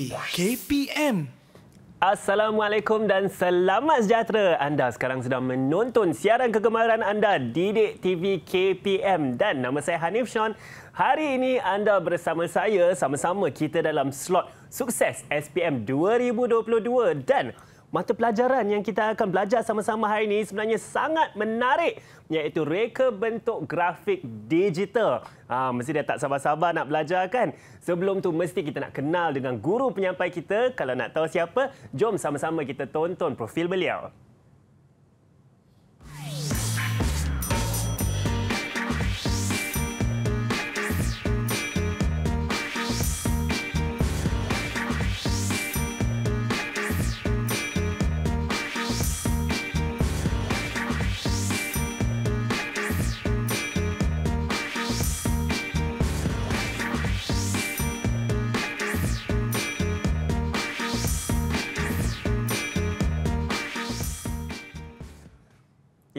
di KPM. Assalamualaikum dan selamat sejahtera. Anda sekarang sedang menonton siaran kegemaran anda Didik TV KPM dan nama saya Hanif Sean. Hari ini anda bersama saya sama-sama kita dalam slot sukses SPM 2022 dan mata pelajaran yang kita akan belajar sama-sama hari ini sebenarnya sangat menarik iaitu reka bentuk grafik digital. Ha, mesti dah tak sabar-sabar nak belajar kan? Sebelum tu mesti kita nak kenal dengan guru penyampai kita. Kalau nak tahu siapa, jom sama-sama kita tonton profil beliau.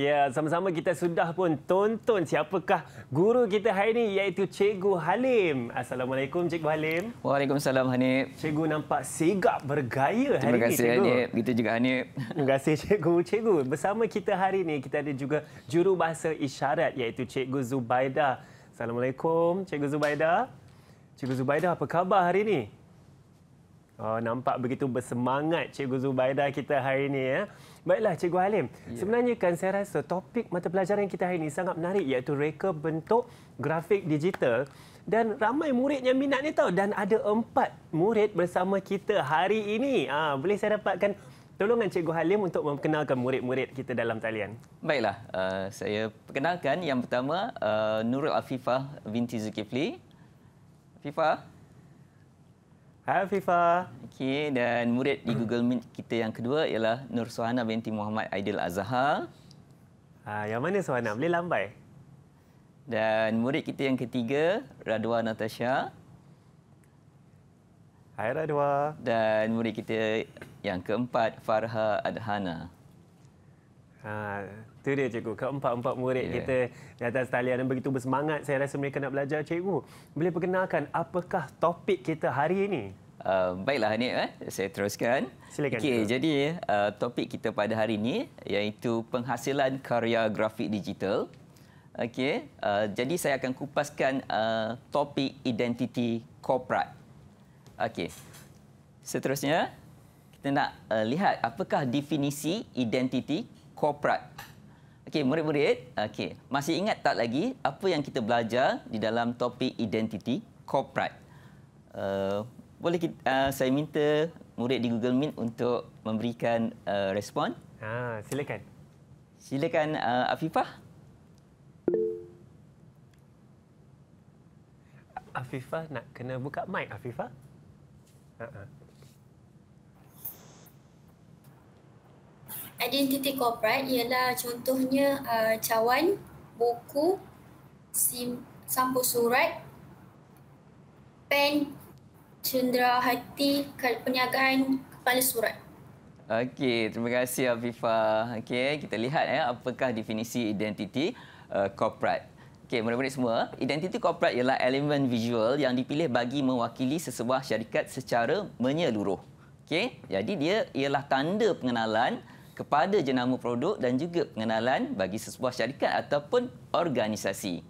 Ya, sama-sama kita sudah pun tonton siapakah guru kita hari ini iaitu Cikgu Halim. Assalamualaikum Cikgu Halim. Waalaikumsalam Hanif. Cikgu nampak sigap bergaya hari ini. Terima kasih ini, Hanif. Kita juga Hanif. Terima kasih Cikgu. Cikgu, bersama kita hari ini kita ada juga juru bahasa isyarat iaitu Cikgu Zubaida. Assalamualaikum Cikgu Zubaida. Cikgu Zubaida, apa khabar hari ini? Oh, nampak begitu bersemangat Cikgu Zubaidah kita hari ini. Ya? Baiklah, Cikgu Halim. Ya. Sebenarnya kan saya rasa topik mata pelajaran kita hari ini sangat menarik iaitu reka bentuk grafik digital. Dan ramai murid yang minat ni tahu. Dan ada empat murid bersama kita hari ini. Ha, boleh saya dapatkan tolongan Cikgu Halim untuk memperkenalkan murid-murid kita dalam talian. Baiklah, uh, saya perkenalkan yang pertama uh, Nurul Afifah binti Zulkifli. Afifah. Hai Fifa. Okey dan murid di Google Meet kita yang kedua ialah Nur Suhana binti Muhammad Aidil Azhar. Ha, yang mana Suhana? Boleh lambai. Dan murid kita yang ketiga Radwa Natasha. Hai Radwa. Dan murid kita yang keempat Farha Adhana. Ha, itu dia cikgu. Keempat-empat murid yeah. kita di atas talian dan begitu bersemangat. Saya rasa mereka nak belajar. Cikgu, boleh perkenalkan apakah topik kita hari ini? Uh, baiklah ni eh saya teruskan. Silakan. Okey, jadi uh, topik kita pada hari ini iaitu penghasilan karya grafik digital. Okey, uh, jadi saya akan kupaskan uh, topik identiti korporat. Okey. Seterusnya kita nak uh, lihat apakah definisi identiti korporat. Okey, murid-murid, okey, masih ingat tak lagi apa yang kita belajar di dalam topik identiti korporat? Uh, boleh kita, uh, saya minta murid di Google Meet untuk memberikan uh, respon. Ha, silakan. Silakan uh, Afifah. Afifah nak kena buka mic Afifah. Uh-uh. Identiti corporate ialah contohnya uh, cawan, buku, sim, sampul surat, pen cendera hati perniagaan kepala surat. Okey, terima kasih Afifah. Okey, kita lihat ya apakah definisi identiti uh, corporate. Okey, murid-murid semua, identiti corporate ialah elemen visual yang dipilih bagi mewakili sesebuah syarikat secara menyeluruh. Okey, jadi dia ialah tanda pengenalan kepada jenama produk dan juga pengenalan bagi sesebuah syarikat ataupun organisasi.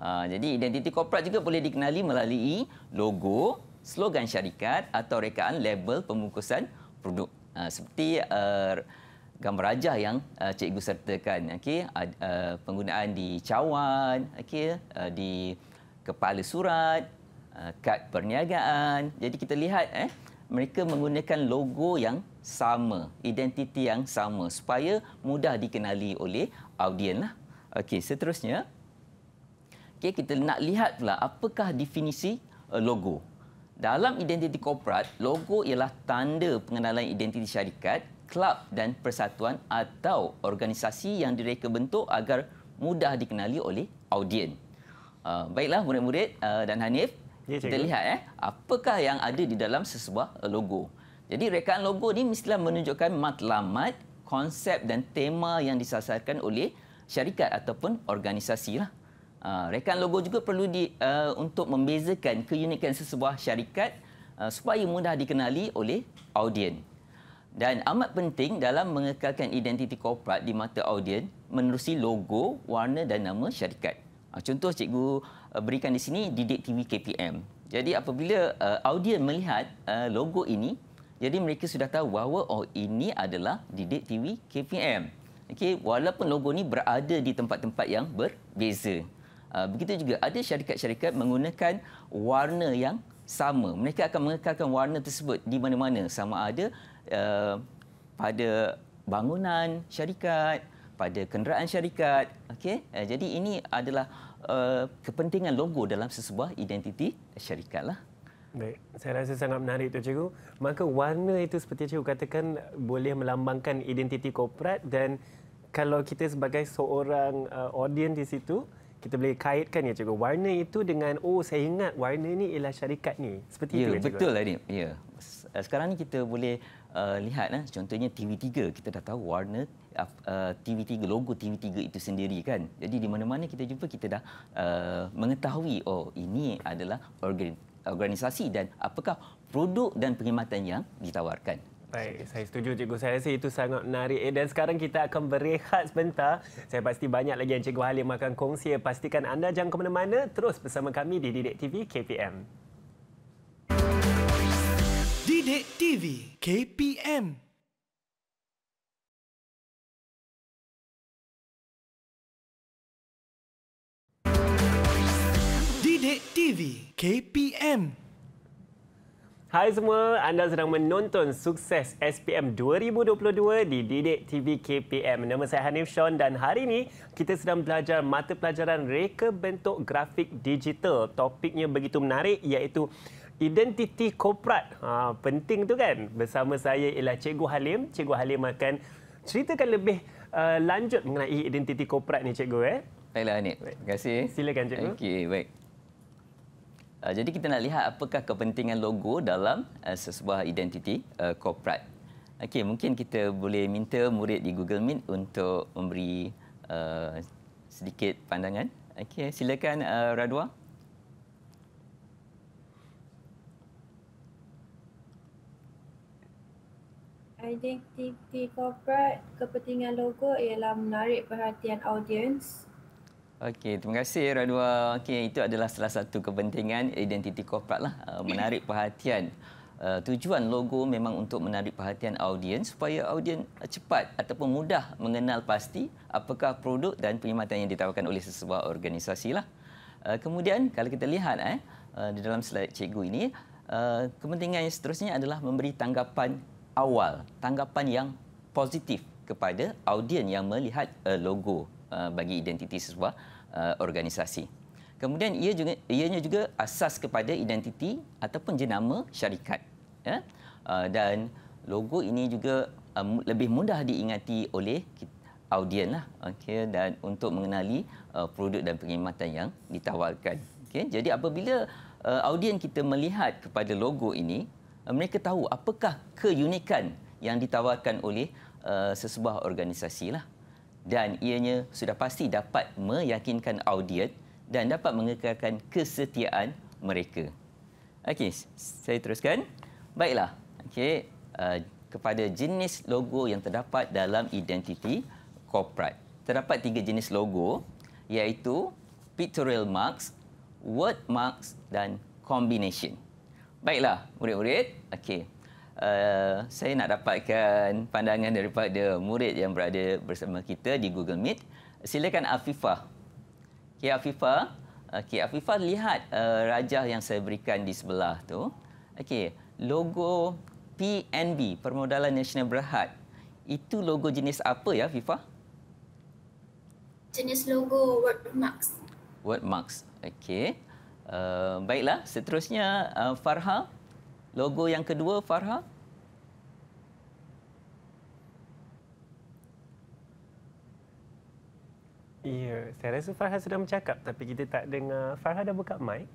Ah, jadi identiti corporate juga boleh dikenali melalui logo, slogan syarikat atau rekaan label pembungkusan produk uh, seperti uh, gambar rajah yang uh, cikgu sertakan okey uh, penggunaan di cawan okey uh, di kepala surat uh, kad perniagaan jadi kita lihat eh mereka menggunakan logo yang sama identiti yang sama supaya mudah dikenali oleh audien lah. okey seterusnya okey kita nak lihat pula apakah definisi logo dalam identiti korporat, logo ialah tanda pengenalan identiti syarikat, klub dan persatuan atau organisasi yang direka bentuk agar mudah dikenali oleh audiens. Uh, ah, baiklah murid-murid uh, dan Hanif, ya, kita lihat eh apakah yang ada di dalam sesebuah logo. Jadi rekaan logo ini mestilah menunjukkan matlamat, konsep dan tema yang disasarkan oleh syarikat ataupun organisasi lah. Ah, rekan logo juga perlu di, uh, untuk membezakan keunikan sesebuah syarikat uh, supaya mudah dikenali oleh audien. Dan amat penting dalam mengekalkan identiti korporat di mata audien menerusi logo, warna dan nama syarikat. Contoh cikgu berikan di sini Didik TV KPM. Jadi apabila uh, audien melihat uh, logo ini, jadi mereka sudah tahu bahawa oh ini adalah Didik TV KPM. Okay, walaupun logo ini berada di tempat-tempat yang berbeza. Ah, begitu juga ada syarikat-syarikat menggunakan warna yang sama. Mereka akan mengekalkan warna tersebut di mana-mana sama ada uh, pada bangunan syarikat, pada kenderaan syarikat. Okey. Uh, jadi ini adalah uh, kepentingan logo dalam sesebuah identiti syarikat lah. Baik, saya rasa sangat menarik tu cikgu. Maka warna itu seperti cikgu katakan boleh melambangkan identiti korporat dan kalau kita sebagai seorang uh, audien di situ, kita boleh kaitkan ya cikgu warna itu dengan oh saya ingat warna ni ialah syarikat ni seperti ya, itu ya betul lah ni ya eh, sekarang ni kita boleh uh, lihat nah eh, contohnya TV3 kita dah tahu warna uh, TV3 logo TV3 itu sendiri kan jadi di mana-mana kita jumpa kita dah uh, mengetahui oh ini adalah organisasi dan apakah produk dan perkhidmatan yang ditawarkan Baik, saya setuju cikgu. Saya rasa itu sangat menarik. Eh, dan sekarang kita akan berehat sebentar. Saya pasti banyak lagi yang cikgu Halim akan kongsi. Eh, pastikan anda jangan ke mana-mana. Terus bersama kami di Didik TV KPM. Didik TV KPM. Didik TV KPM. Hai semua, anda sedang menonton sukses SPM 2022 di Didik TV KPM. Nama saya Hanif Sean dan hari ini kita sedang belajar mata pelajaran reka bentuk grafik digital. Topiknya begitu menarik iaitu identiti korporat. Ha, penting tu kan? Bersama saya ialah Cikgu Halim. Cikgu Halim akan ceritakan lebih uh, lanjut mengenai identiti korporat ni Cikgu. Eh? Baiklah Hanif, terima kasih. Silakan Cikgu. Okay, baik. Uh, jadi kita nak lihat apakah kepentingan logo dalam uh, sesebuah identiti uh, corporate. Okey, mungkin kita boleh minta murid di Google Meet untuk memberi uh, sedikit pandangan. Okey, silakan uh, Radwa. Identiti corporate, kepentingan logo ialah menarik perhatian audiens Okey, terima kasih Radua. Okey, itu adalah salah satu kepentingan identiti korporat lah. Eh, menarik perhatian. Eh, tujuan logo memang untuk menarik perhatian audiens supaya audiens cepat ataupun mudah mengenal pasti apakah produk dan perkhidmatan yang ditawarkan oleh sesebuah organisasi lah. Eh, kemudian kalau kita lihat eh di dalam slide cikgu ini, kepentingan yang seterusnya adalah memberi tanggapan awal, tanggapan yang positif kepada audiens yang melihat logo. Uh, bagi identiti sebuah uh, organisasi. Kemudian ia juga ianya juga asas kepada identiti ataupun jenama syarikat. Ya. Uh, dan logo ini juga um, lebih mudah diingati oleh audien lah. Okey dan untuk mengenali produk dan perkhidmatan yang ditawarkan. Okey. Jadi apabila audien kita melihat kepada logo ini, mereka tahu apakah keunikan yang ditawarkan oleh sesebuah organisasi lah dan ianya sudah pasti dapat meyakinkan audiens dan dapat mengekalkan kesetiaan mereka. Okey, saya teruskan. Baiklah. Okey, uh, kepada jenis logo yang terdapat dalam identiti corporate. Terdapat tiga jenis logo iaitu pictorial marks, word marks dan combination. Baiklah, murid-murid. Okey, Uh, saya nak dapatkan pandangan daripada murid yang berada bersama kita di Google Meet. Silakan Afifah. Okey Afifah, okey Afifah lihat uh, rajah yang saya berikan di sebelah tu. Okey, logo PNB, Permodalan Nasional Berhad. Itu logo jenis apa ya Afifah? Jenis logo Wordmarks. Wordmarks. Okey. Uh, baiklah, seterusnya uh, Farha. Logo yang kedua Farha. Ya, saya rasa Farha sudah bercakap tapi kita tak dengar. Farha dah buka mic.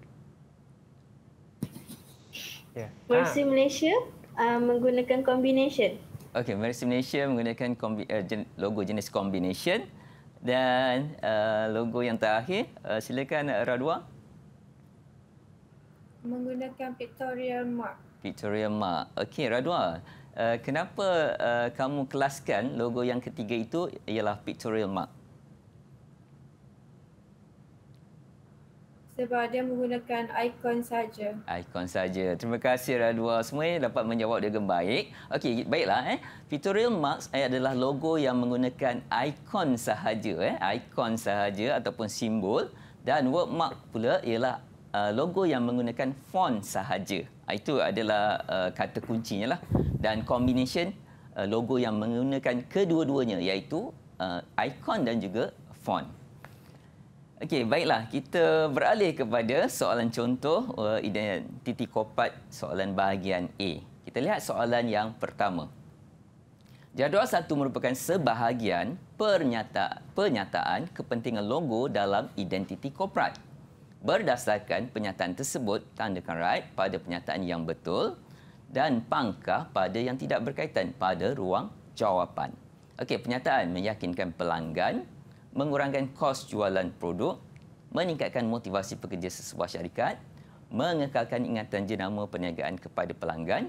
Yeah. Mercy ha. Malaysia uh, menggunakan combination. Okey, Mercy Malaysia menggunakan kombi, uh, jen, logo jenis combination dan uh, logo yang terakhir uh, silakan uh, Radwa menggunakan pictorial mark. Victoria Mark. Okey, Radua, Uh, eh, kenapa uh, kamu kelaskan logo yang ketiga itu ialah pictorial mark? Sebab dia menggunakan ikon saja. Ikon saja. Terima kasih Radua semua dapat menjawab dengan baik. Okey, baiklah eh. Pictorial marks eh, adalah logo yang menggunakan ikon sahaja eh, ikon sahaja ataupun simbol dan word mark pula ialah Uh, logo yang menggunakan font sahaja. Ah, itu adalah uh, kata kuncinya lah. Dan combination uh, logo yang menggunakan kedua-duanya iaitu ikon dan juga font. Okey, baiklah kita beralih kepada soalan contoh identiti kopat soalan bahagian A. Kita lihat soalan yang pertama. Jadual satu merupakan sebahagian pernyataan kepentingan logo dalam identiti korporat berdasarkan pernyataan tersebut tandakan right pada pernyataan yang betul dan pangkah pada yang tidak berkaitan pada ruang jawapan. Okey, pernyataan meyakinkan pelanggan, mengurangkan kos jualan produk, meningkatkan motivasi pekerja sesebuah syarikat, mengekalkan ingatan jenama perniagaan kepada pelanggan,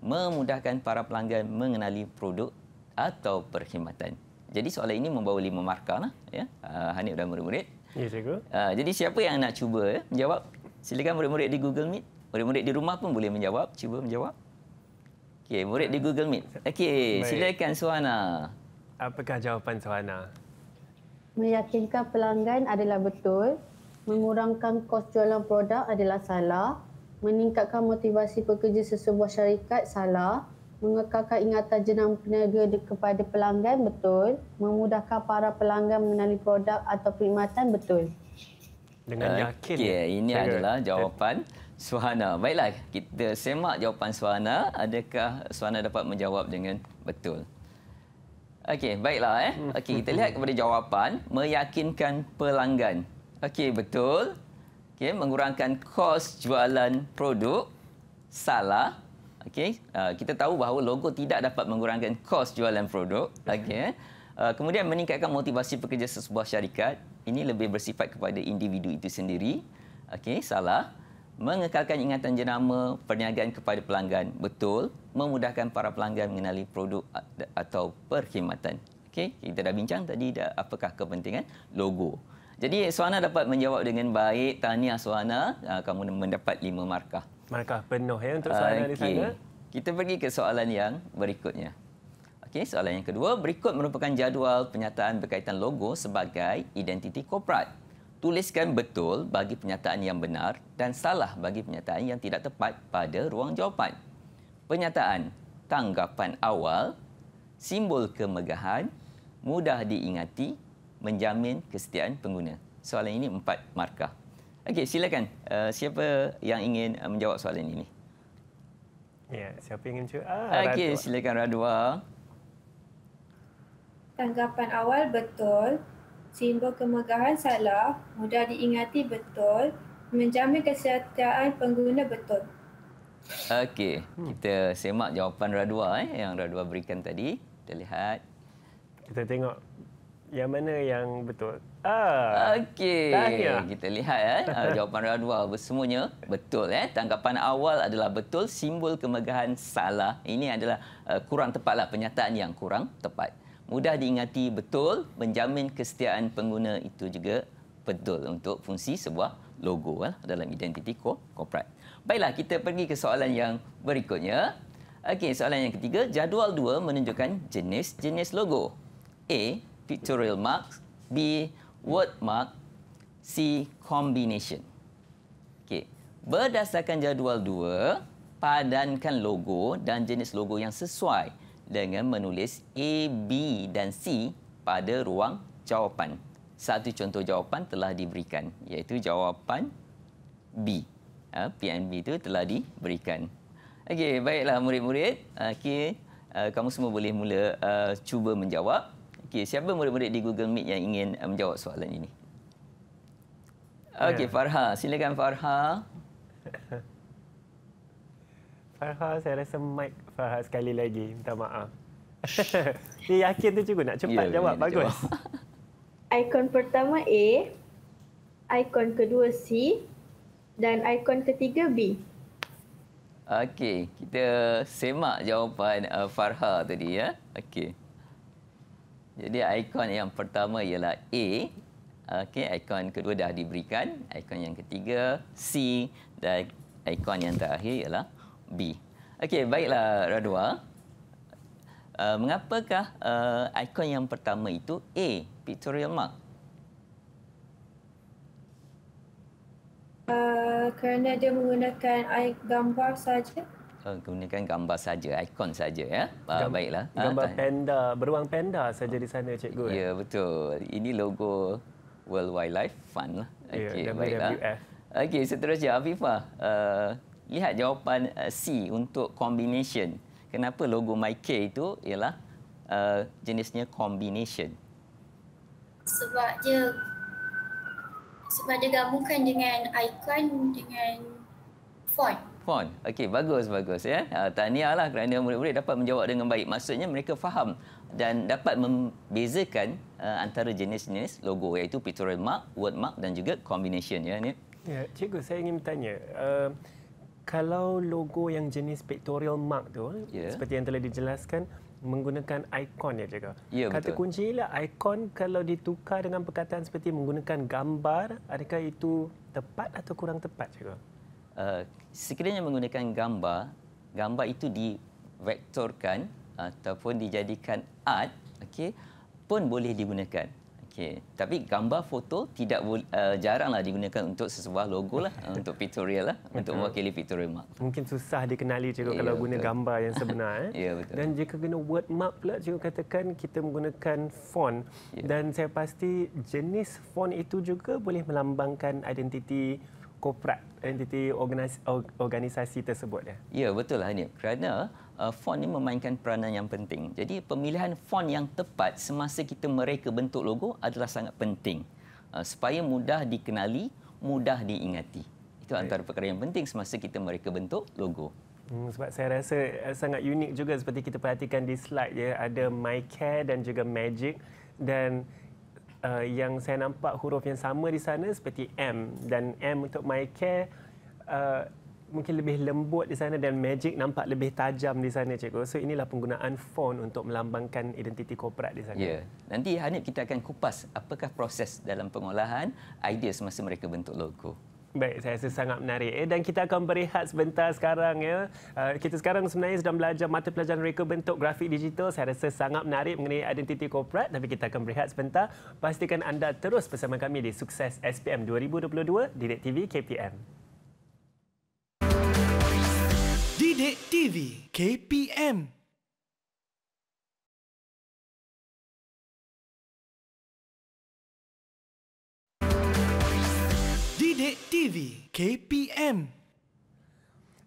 memudahkan para pelanggan mengenali produk atau perkhidmatan. Jadi soalan ini membawa lima markah lah. Ya. Uh, Hanif dan murid-murid. Ya, cikgu. Uh, jadi siapa yang nak cuba ya, menjawab? Silakan murid-murid di Google Meet. Murid-murid di rumah pun boleh menjawab. Cuba menjawab. Okey, murid di Google Meet. Okey, silakan Suhana. Apakah jawapan Suhana? Meyakinkan pelanggan adalah betul. Mengurangkan kos jualan produk adalah salah. Meningkatkan motivasi pekerja sesebuah syarikat salah mengekalkan ingatan jenama peniaga kepada pelanggan betul memudahkan para pelanggan mengenali produk atau perkhidmatan betul dengan yakin okay, ini Saya adalah jawapan Suhana baiklah kita semak jawapan Suhana adakah Suhana dapat menjawab dengan betul okey baiklah eh okey kita lihat kepada jawapan meyakinkan pelanggan okey betul okey mengurangkan kos jualan produk salah okey uh, kita tahu bahawa logo tidak dapat mengurangkan kos jualan produk okey eh? uh, kemudian meningkatkan motivasi pekerja sesebuah syarikat ini lebih bersifat kepada individu itu sendiri okey salah mengekalkan ingatan jenama perniagaan kepada pelanggan betul memudahkan para pelanggan mengenali produk atau perkhidmatan okey kita dah bincang tadi dah apakah kepentingan logo jadi Suhana dapat menjawab dengan baik. Tahniah Suhana, uh, kamu mendapat lima markah. Markah penuh ya untuk soalan okay. di sana. Kita pergi ke soalan yang berikutnya. Okey, soalan yang kedua, berikut merupakan jadual penyataan berkaitan logo sebagai identiti korporat. Tuliskan betul bagi penyataan yang benar dan salah bagi penyataan yang tidak tepat pada ruang jawapan. Penyataan tanggapan awal, simbol kemegahan, mudah diingati, menjamin kesetiaan pengguna. Soalan ini empat markah. Okey, silakan. Uh, siapa yang ingin uh, menjawab soalan ini? Ya, yeah, siapa ingin cakap? Ah, Okey, silakan Radua. Tanggapan awal betul. Simbol kemegahan salah. Mudah diingati betul. Menjamin kesihatan pengguna betul. Okey, hmm. kita semak jawapan Radua eh, yang Radua berikan tadi. Kita lihat. Kita tengok yang mana yang betul. Ah. Okey. Kita lihat eh. Ah, jawapan Radwa semuanya betul eh. Tanggapan awal adalah betul, simbol kemegahan salah. Ini adalah uh, kurang tepatlah pernyataan yang kurang tepat. Mudah diingati betul, menjamin kesetiaan pengguna itu juga betul untuk fungsi sebuah logo eh, dalam identiti korporat. Baiklah, kita pergi ke soalan yang berikutnya. Okey, soalan yang ketiga, jadual dua menunjukkan jenis-jenis logo. A, pictorial marks, B, word mark C combination. Okey. Berdasarkan jadual dua, padankan logo dan jenis logo yang sesuai dengan menulis A, B dan C pada ruang jawapan. Satu contoh jawapan telah diberikan iaitu jawapan B. Ha, P dan B itu telah diberikan. Okey, baiklah murid-murid. Okey, eh, kamu semua boleh mula uh, cuba menjawab. Okey, siapa murid-murid di Google Meet yang ingin eh, menjawab soalan ini? Okey, ya. Farha. Silakan Farha. Farha, saya rasa mic Farha sekali lagi. Minta maaf. Dia yakin tu cukup nak cepat ya, jawab. Ya, Bagus. Jawab. Ikon pertama A, ikon kedua C dan ikon ketiga B. Okey, kita semak jawapan eh, Farha tadi ya. Okey. Jadi ikon yang pertama ialah A. Okey, ikon kedua dah diberikan. Ikon yang ketiga C dan ikon yang terakhir ialah B. Okey, baiklah Radwa. Uh, mengapakah uh, ikon yang pertama itu A, pictorial mark? Uh, kerana dia menggunakan gambar saja. Eh, gunakan gambar saja, ikon saja ya. Ah, ah, gambar, uh, baiklah. Gambar uh, panda, beruang panda saja di sana cikgu. Ya, yeah, betul. Ini logo World Wildlife Fund lah. Ya, Okey, yeah, baiklah. Okey, seterusnya Afifa, uh, lihat jawapan eh, C untuk combination. Kenapa logo MyK itu ialah uh, jenisnya combination? Sebab dia sebab dia gabungkan dengan ikon dengan font. Puan. Okey, bagus, bagus. ya. Ah, Tahniahlah kerana murid-murid dapat menjawab dengan baik. Maksudnya mereka faham dan dapat membezakan ah, antara jenis-jenis logo iaitu pictorial mark, word mark dan juga combination. Ya, ni. ya Cikgu, saya ingin tanya Uh, ah, kalau logo yang jenis pictorial mark tu, ya. seperti yang telah dijelaskan, menggunakan ikon ya cikgu. Ya, Kata betul. kunci ikon kalau ditukar dengan perkataan seperti menggunakan gambar, adakah itu tepat atau kurang tepat cikgu? Uh, sekiranya menggunakan gambar, gambar itu divektorkan ataupun dijadikan art, okey, pun boleh digunakan. Okey, tapi gambar foto tidak uh, jaranglah digunakan untuk sesebuah logo lah, untuk pictorial lah, betul. untuk mewakili pictorial mark. Mungkin susah dikenali cikgu yeah, kalau betul. guna gambar yang sebenar. Eh. yeah, betul. Dan jika guna word mark pula cikgu katakan kita menggunakan font yeah. dan saya pasti jenis font itu juga boleh melambangkan identiti korporat entiti organisasi tersebut ya. Ya betul lah ini Kerana uh, font ini memainkan peranan yang penting. Jadi pemilihan font yang tepat semasa kita mereka bentuk logo adalah sangat penting uh, supaya mudah dikenali, mudah diingati. Itu Baik. antara perkara yang penting semasa kita mereka bentuk logo. Hmm, sebab saya rasa uh, sangat unik juga seperti kita perhatikan di slide ya ada my care dan juga magic dan uh, yang saya nampak huruf yang sama di sana seperti M dan M untuk my care uh, mungkin lebih lembut di sana dan magic nampak lebih tajam di sana cikgu. So inilah penggunaan font untuk melambangkan identiti korporat di sana. Ya. Yeah. Nanti Hanif kita akan kupas apakah proses dalam pengolahan idea semasa mereka bentuk logo. Baik, saya rasa sangat menarik. Eh, dan kita akan berehat sebentar sekarang. ya. Eh, kita sekarang sebenarnya sedang belajar mata pelajaran reka bentuk grafik digital. Saya rasa sangat menarik mengenai identiti korporat. Tapi kita akan berehat sebentar. Pastikan anda terus bersama kami di Sukses SPM 2022, Didik TV KPM. Didik TV KPM. Sidik TV KPM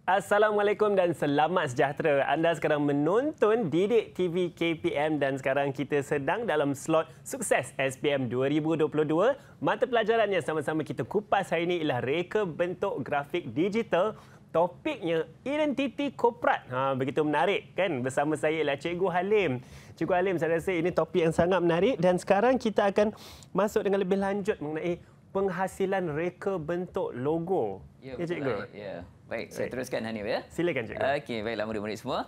Assalamualaikum dan selamat sejahtera. Anda sekarang menonton Didik TV KPM dan sekarang kita sedang dalam slot sukses SPM 2022. Mata pelajaran yang sama-sama kita kupas hari ini ialah reka bentuk grafik digital. Topiknya identiti korporat. Ha, begitu menarik kan? Bersama saya ialah Cikgu Halim. Cikgu Halim, saya rasa ini topik yang sangat menarik dan sekarang kita akan masuk dengan lebih lanjut mengenai penghasilan reka bentuk logo. Ya, ya cikgu. Lah, ya. Baik, saya teruskan Hanif ya. Silakan cikgu. Okey, baiklah murid-murid semua.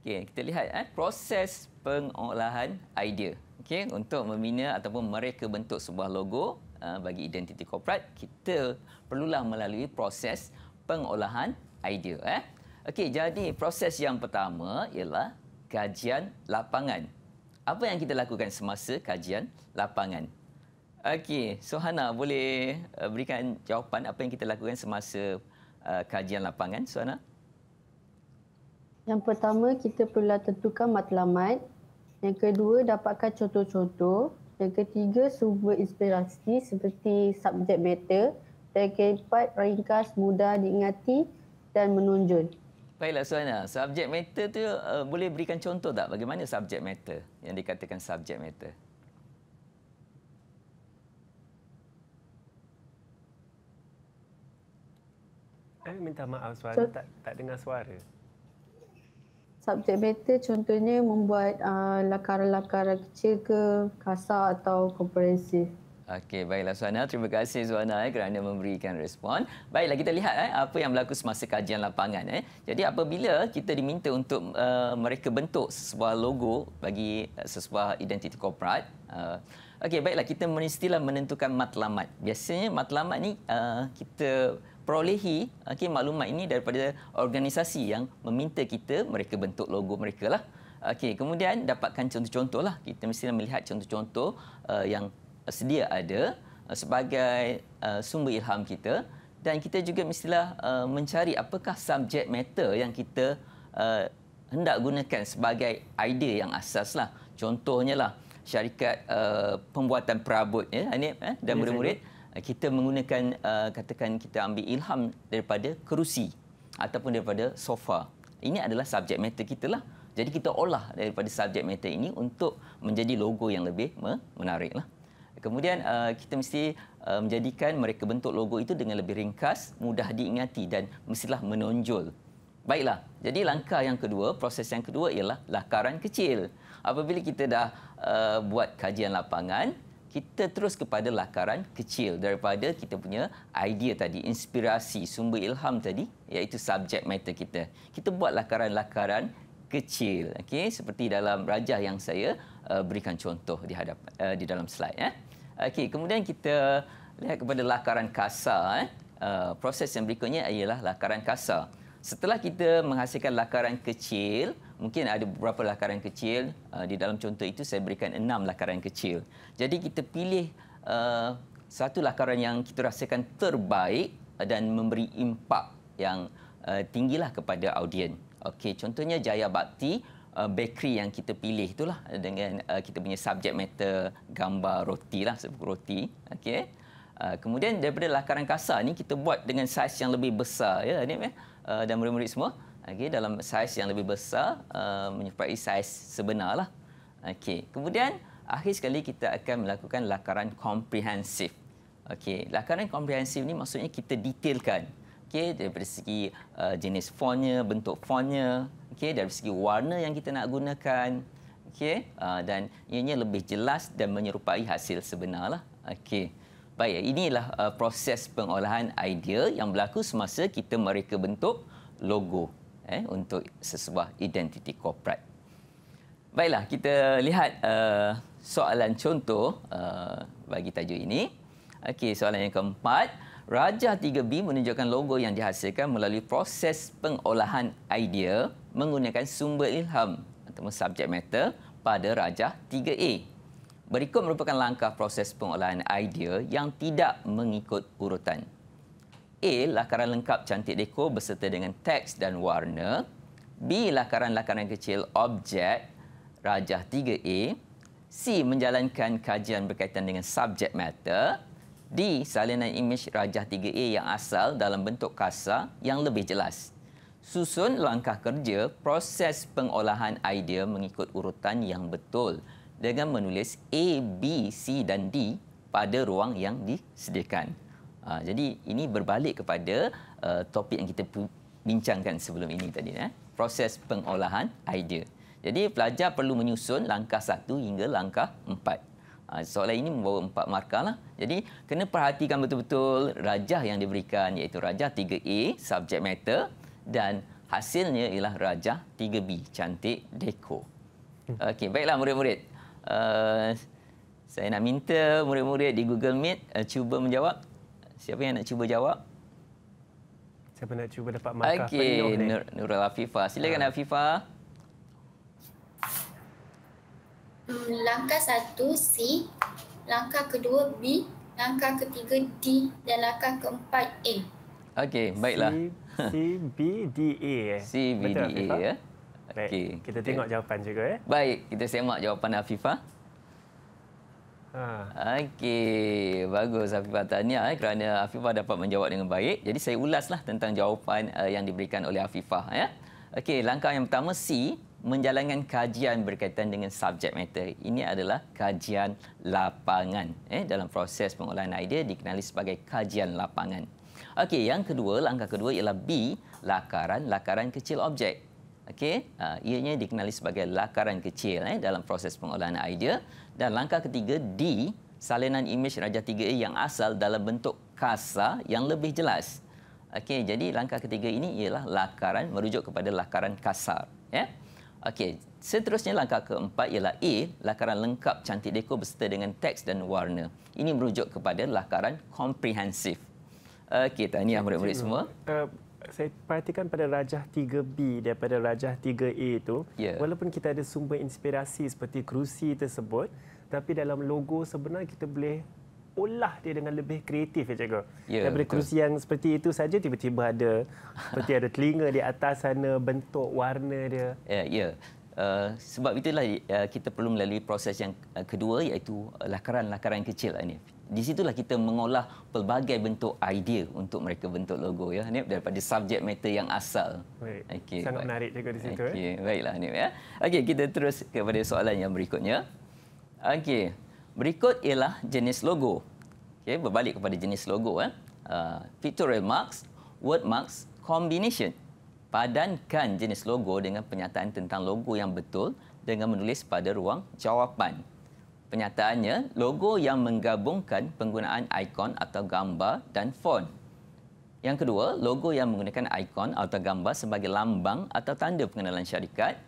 Okey, kita lihat eh proses pengolahan idea. Okey, untuk membina ataupun mereka bentuk sebuah logo uh, bagi identiti korporat, kita perlulah melalui proses pengolahan idea eh. Okey, jadi proses yang pertama ialah kajian lapangan. Apa yang kita lakukan semasa kajian lapangan? Okey, so Hana boleh uh, berikan jawapan apa yang kita lakukan semasa uh, kajian lapangan, so Hana? Yang pertama, kita perlu tentukan matlamat. Yang kedua, dapatkan contoh-contoh. Yang ketiga, sumber inspirasi seperti subjek meta. Yang keempat, ringkas, mudah diingati dan menunjun. Baiklah, Suhana. Subjek matter tu uh, boleh berikan contoh tak? Bagaimana subjek matter? yang dikatakan subjek matter. Eh, minta maaf suara so, tak, tak dengar suara. Subjek matter contohnya membuat uh, lakara-lakara kecil ke kasar atau komprehensif. Okey, baiklah Suana. Terima kasih Suana eh, kerana memberikan respon. Baiklah, kita lihat eh, apa yang berlaku semasa kajian lapangan. Eh. Jadi apabila kita diminta untuk uh, mereka bentuk sebuah logo bagi uh, sebuah identiti korporat, uh, Okey, baiklah kita mestilah menentukan matlamat. Biasanya matlamat ni uh, kita perolehi okay, maklumat ini daripada organisasi yang meminta kita mereka bentuk logo mereka lah. Okay, kemudian dapatkan contoh-contoh lah. Kita mesti melihat contoh-contoh uh, yang sedia ada uh, sebagai uh, sumber ilham kita dan kita juga mestilah uh, mencari apakah subjek matter yang kita uh, hendak gunakan sebagai idea yang asas lah. Contohnya lah syarikat uh, pembuatan perabot ya, ini eh, dan murid-murid. Yes, Eh, kita menggunakan eh, katakan kita ambil ilham daripada kerusi ataupun daripada sofa. Ini adalah subjek matter kita lah. Jadi kita olah daripada subjek matter ini untuk menjadi logo yang lebih menarik lah. Kemudian eh, kita mesti menjadikan mereka bentuk logo itu dengan lebih ringkas, mudah diingati dan mestilah menonjol. Baiklah. Jadi langkah yang kedua, proses yang kedua ialah lakaran kecil. Apabila kita dah uh, buat kajian lapangan, kita terus kepada lakaran kecil daripada kita punya idea tadi, inspirasi, sumber ilham tadi, iaitu subjek matter kita. Kita buat lakaran-lakaran kecil, okay? seperti dalam rajah yang saya uh, berikan contoh di, hadap, uh, di dalam slide. Eh? Okay, kemudian kita lihat kepada lakaran kasar. Eh? Uh, proses yang berikutnya ialah lakaran kasar. Setelah kita menghasilkan lakaran kecil, mungkin ada beberapa lakaran kecil uh, di dalam contoh itu saya berikan enam lakaran kecil jadi kita pilih uh, satu lakaran yang kita rasakan terbaik uh, dan memberi impak yang tinggilah kepada audiens okey contohnya Jaya Bakti bakery yang kita pilih itulah dengan kita punya subjek matter gambar roti lah sebuah roti okey Uh, kemudian daripada lakaran kasar ni kita buat dengan saiz yang lebih besar ya ni eh dan murid-murid semua okey dalam saiz yang lebih besar uh, menyerupai saiz sebenarlah okey kemudian akhir sekali kita akan melakukan lakaran komprehensif okey lakaran komprehensif ni maksudnya kita detailkan okey dari segi uh, jenis fontnya bentuk fontnya okey dari segi warna yang kita nak gunakan okey uh, dan ianya lebih jelas dan menyerupai hasil sebenarlah okey Baik, inilah uh, proses pengolahan idea yang berlaku semasa kita mereka bentuk logo eh untuk sesebuah identiti korporat. Baiklah kita lihat uh, soalan contoh uh, bagi tajuk ini. Okey, soalan yang keempat, Raja 3B menunjukkan logo yang dihasilkan melalui proses pengolahan idea menggunakan sumber ilham atau subject matter pada Raja 3A. Berikut merupakan langkah proses pengolahan idea yang tidak mengikut urutan. A. Lakaran lengkap cantik dekor berserta dengan teks dan warna. B. Lakaran-lakaran kecil objek rajah 3A. C. Menjalankan kajian berkaitan dengan subjek matter. D. Salinan imej rajah 3A yang asal dalam bentuk kasar yang lebih jelas. Susun langkah kerja proses pengolahan idea mengikut urutan yang betul dengan menulis A, B, C dan D pada ruang yang disediakan. Ha, jadi ini berbalik kepada uh, topik yang kita bincangkan sebelum ini tadi. Eh? Proses pengolahan idea. Jadi pelajar perlu menyusun langkah satu hingga langkah empat. Ha, soalan ini membawa empat markah. Lah. Jadi kena perhatikan betul-betul rajah yang diberikan iaitu rajah 3A, subject matter dan hasilnya ialah rajah 3B, cantik deko. Okey, baiklah murid-murid. Uh, saya nak minta murid-murid di Google Meet uh, cuba menjawab Siapa yang nak cuba jawab? Siapa nak cuba dapat markah okay. penuh ni? Nur, Nurul Afifah. Silakan ha. Ah. Afifah. Langkah satu C, langkah kedua B, langkah ketiga D dan langkah keempat A. Okey, baiklah. C, B, D, A. Eh? C, B, D, Afifah? A. Ya? Okey. Kita okay. tengok jawapan juga. Ya? Baik, kita semak jawapan Afifah. Ha. Okey, bagus Afifah tanya eh, kerana Afifah dapat menjawab dengan baik. Jadi saya ulaslah tentang jawapan uh, yang diberikan oleh Afifah. Ya. Okey, langkah yang pertama C, menjalankan kajian berkaitan dengan subjek matter. Ini adalah kajian lapangan. Eh, dalam proses pengolahan idea dikenali sebagai kajian lapangan. Okey, yang kedua, langkah kedua ialah B, lakaran, lakaran kecil objek okey ah, ianya dikenali sebagai lakaran kecil eh dalam proses pengolahan idea dan langkah ketiga D salinan imej raja 3A yang asal dalam bentuk kasar yang lebih jelas okey jadi langkah ketiga ini ialah lakaran merujuk kepada lakaran kasar ya yeah? okey seterusnya langkah keempat ialah A lakaran lengkap cantik dekor beserta dengan teks dan warna ini merujuk kepada lakaran komprehensif Okey, tahniah murid-murid semua. Uh, saya perhatikan pada rajah 3B daripada rajah 3A itu yeah. walaupun kita ada sumber inspirasi seperti kerusi tersebut tapi dalam logo sebenar kita boleh olah dia dengan lebih kreatif ya cikgu. Yeah, daripada betul. kerusi yang seperti itu saja tiba-tiba ada seperti ada telinga di atas sana bentuk warna dia. Ya yeah, Yeah. Uh, sebab itulah uh, kita perlu melalui proses yang uh, kedua iaitu lakaran-lakaran kecil ini. Lah di situlah kita mengolah pelbagai bentuk idea untuk mereka bentuk logo ya Hanif daripada subjek matter yang asal. Baik. Okay, Sangat menarik juga di situ. Eh. Okey, eh. baiklah Hanif ya. Okay kita terus kepada soalan yang berikutnya. Okay Berikut ialah jenis logo. Okay berbalik kepada jenis logo eh. Uh, pictorial marks, word marks, combination. Padankan jenis logo dengan pernyataan tentang logo yang betul dengan menulis pada ruang jawapan. Penyataannya, logo yang menggabungkan penggunaan ikon atau gambar dan font. Yang kedua, logo yang menggunakan ikon atau gambar sebagai lambang atau tanda pengenalan syarikat.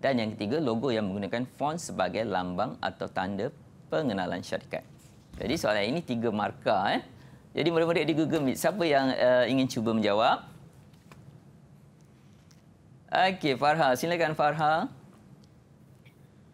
Dan yang ketiga, logo yang menggunakan font sebagai lambang atau tanda pengenalan syarikat. Jadi soalan ini tiga markah. Eh? Jadi murid-murid di Google Meet, siapa yang uh, ingin cuba menjawab? Okey, Farha. Silakan Farha. Farha.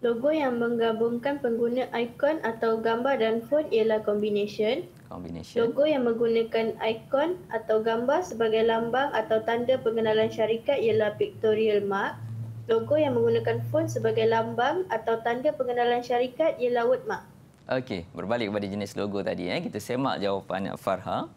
Logo yang menggabungkan pengguna ikon atau gambar dan font ialah combination. combination. Logo yang menggunakan ikon atau gambar sebagai lambang atau tanda pengenalan syarikat ialah pictorial mark. Logo yang menggunakan font sebagai lambang atau tanda pengenalan syarikat ialah watermark. Okey, berbalik kepada jenis logo tadi. Eh. Kita semak jawapan Farha.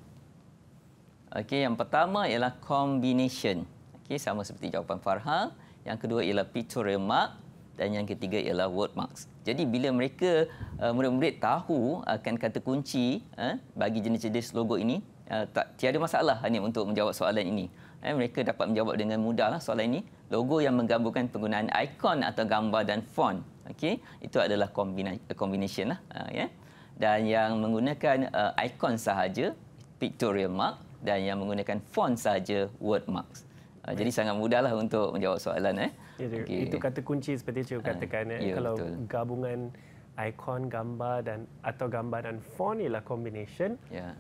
Okey, yang pertama ialah combination. Okey, sama seperti jawapan Farha. Yang kedua ialah pictorial mark dan yang ketiga ialah word marks. Jadi bila mereka uh, murid-murid tahu akan uh, kan kata kunci uh, bagi jenis-jenis logo ini, uh, tak tiada masalah hanya uh, untuk menjawab soalan ini. Uh, mereka dapat menjawab dengan mudah lah soalan ini. Logo yang menggambarkan penggunaan ikon atau gambar dan font. okay, itu adalah combina- combination lah uh, Yeah. Dan yang menggunakan uh, ikon sahaja pictorial mark dan yang menggunakan font sahaja word marks. Uh, jadi sangat mudahlah untuk menjawab soalan eh. Ya, okay. Itu kata kunci seperti yang cikgu ah, katakan. Ha, ya, kalau betul. gabungan ikon gambar dan atau gambar dan font ialah combination, ya.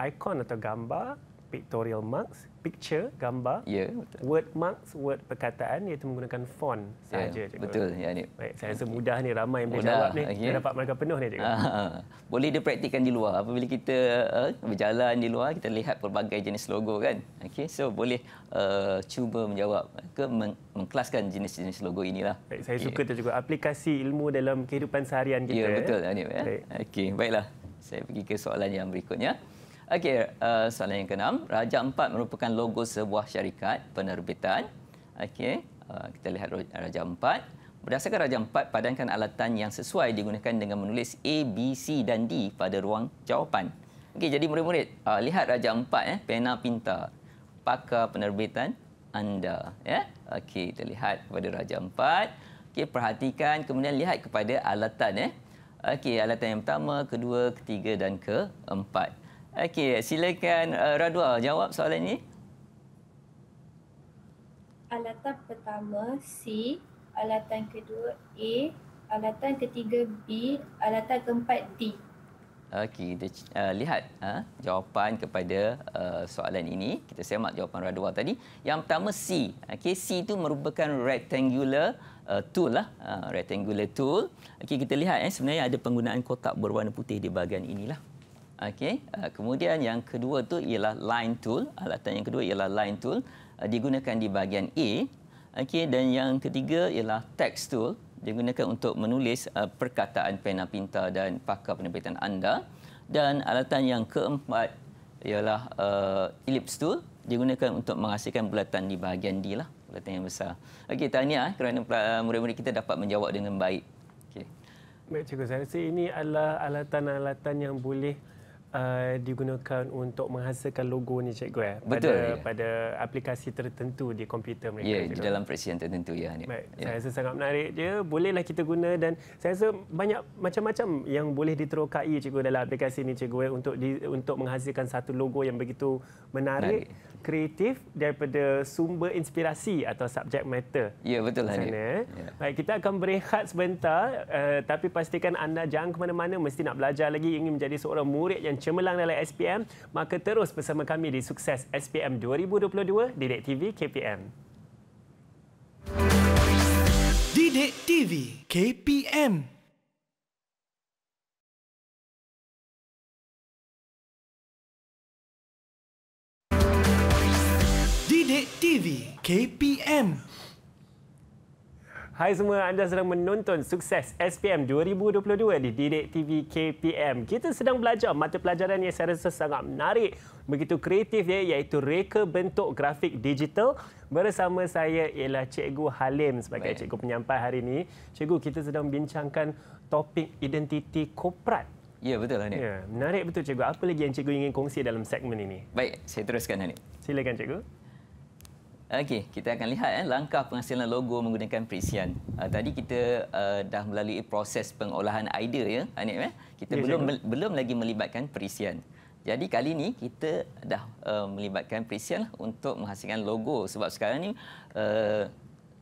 ikon atau gambar pictorial marks, picture, gambar, ya, betul. word marks, word perkataan iaitu menggunakan font saja. Ya, betul, ya ni. Baik, saya rasa mudah ni ramai yang boleh mudah, jawab ni. Okay. Dia dapat markah penuh ni, cikgu. Ah, ah. boleh dia praktikkan di luar. Apabila kita uh, berjalan di luar, kita lihat pelbagai jenis logo kan. Okay, so boleh uh, cuba menjawab ke meng- mengkelaskan jenis-jenis logo inilah. Baik, saya okay. suka tu juga aplikasi ilmu dalam kehidupan seharian ya, kita. Ya, betul, ya ni. Ya. Baik. Okey, baiklah. Saya pergi ke soalan yang berikutnya. Okey, uh, soalan yang keenam, Raja Empat merupakan logo sebuah syarikat penerbitan. Okey, uh, kita lihat Raja Empat. Berdasarkan Raja Empat, padankan alatan yang sesuai digunakan dengan menulis A, B, C dan D pada ruang jawapan. Okey, jadi murid-murid, uh, lihat Raja Empat, eh, pena pintar, pakar penerbitan anda. Ya? Yeah? Okey, kita lihat kepada Raja Empat. Okey, perhatikan, kemudian lihat kepada alatan. Eh. Okey, alatan yang pertama, kedua, ketiga dan keempat. Okey, silakan uh, Radwa jawab soalan ini. Alatan pertama C, alatan kedua A, alatan ketiga B, alatan keempat D. Okey, kita uh, lihat uh, jawapan kepada uh, soalan ini. Kita semak jawapan Radwa tadi. Yang pertama C. Okey, C itu merupakan rectangular uh, tool lah, uh, rectangular tool. Okay, kita lihat eh sebenarnya ada penggunaan kotak berwarna putih di bahagian inilah. Okey, uh, kemudian yang kedua tu ialah line tool. Alatan yang kedua ialah line tool uh, digunakan di bahagian A. Okey, dan yang ketiga ialah text tool digunakan untuk menulis uh, perkataan pena pintar dan pakar penerbitan anda. Dan alatan yang keempat ialah uh, ellipse tool digunakan untuk menghasilkan bulatan di bahagian D lah, bulatan yang besar. Okey, tahniah eh, kerana murid-murid kita dapat menjawab dengan baik. Okey. Baik, cikgu saya rasa ini adalah alatan-alatan yang boleh Uh, digunakan untuk menghasilkan logo ni cikgu ya betul, pada ya. pada aplikasi tertentu di komputer mereka. Ya, di dalam presiden tertentu ya, ya Baik, ya. saya rasa sangat menarik dia. Bolehlah kita guna dan saya rasa banyak macam-macam yang boleh diterokai cikgu dalam aplikasi ni cikgu ya untuk di, untuk menghasilkan satu logo yang begitu menarik. menarik kreatif daripada sumber inspirasi atau subjek matter. Ya, betul lah. Ya. Baik, kita akan berehat sebentar uh, tapi pastikan anda jangan ke mana-mana mesti nak belajar lagi ingin menjadi seorang murid yang cemerlang dalam SPM maka terus bersama kami di Sukses SPM 2022 Didik TV KPM. Didik TV KPM. Sidik TV KPM. Hai semua, anda sedang menonton Sukses SPM 2022 di Didik TV KPM. Kita sedang belajar mata pelajaran yang saya rasa sangat menarik, begitu kreatif ya, iaitu reka bentuk grafik digital. Bersama saya ialah Cikgu Halim sebagai Baik. cikgu penyampai hari ini. Cikgu, kita sedang bincangkan topik identiti korporat. Ya, betul Hanif. Lah, ya, menarik betul Cikgu. Apa lagi yang Cikgu ingin kongsi dalam segmen ini? Baik, saya teruskan Hanif. Silakan Cikgu. Okey, kita akan lihat eh, langkah penghasilan logo menggunakan perisian. Uh, ah, tadi kita uh, dah melalui proses pengolahan idea ya, Anik eh. Kita ya, belum me- belum lagi melibatkan perisian. Jadi kali ini kita dah uh, melibatkan Prisian lah untuk menghasilkan logo sebab sekarang ni uh,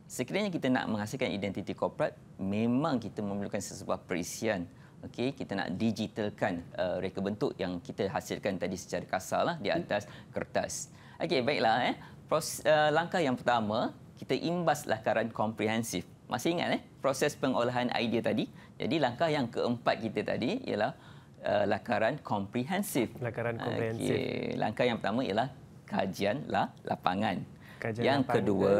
sekiranya kita nak menghasilkan identiti korporat memang kita memerlukan sesebuah perisian. Okey, kita nak digitalkan uh, reka bentuk yang kita hasilkan tadi secara kasarlah di atas kertas. Okey, baiklah eh. Eh, langkah yang pertama kita imbas lakaran komprehensif. Masih ingat eh proses pengolahan idea tadi. Jadi langkah yang keempat kita tadi ialah eh, lakaran komprehensif. Lakaran ah, komprehensif. Okay. Langkah yang pertama ialah kajian lah lapangan. Kajian yang lapangan. kedua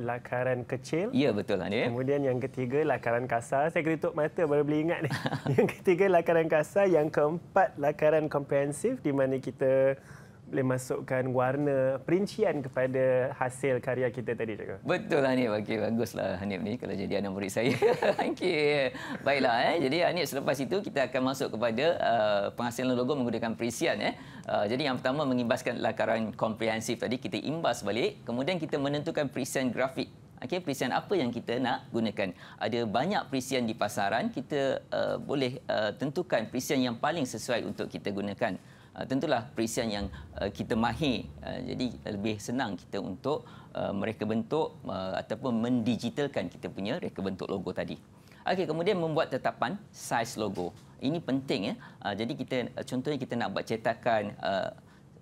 lakaran kecil. Ya betul lah, ni. Kemudian yang ketiga lakaran kasar. Saya ketutup mata baru boleh ingat yang ketiga lakaran kasar, yang keempat lakaran komprehensif di mana kita boleh masukkan warna perincian kepada hasil karya kita tadi cikgu. Betul lah Hanif. Okey baguslah Hanif ni kalau jadi anak murid saya. Okey. Baiklah eh. Jadi Hanif selepas itu kita akan masuk kepada uh, penghasilan logo menggunakan perincian eh. Uh, jadi yang pertama mengimbaskan lakaran komprehensif tadi kita imbas balik kemudian kita menentukan perincian grafik Okey, perincian apa yang kita nak gunakan? Ada banyak perincian di pasaran, kita uh, boleh uh, tentukan perincian yang paling sesuai untuk kita gunakan. Ah, tentulah perisian yang ah, kita mahir ah, jadi lebih senang kita untuk mereka bentuk ataupun mendigitalkan kita punya mereka bentuk logo tadi. Okey kemudian membuat tetapan saiz logo. Ini penting ya. Jadi kita contohnya kita nak buat cetakan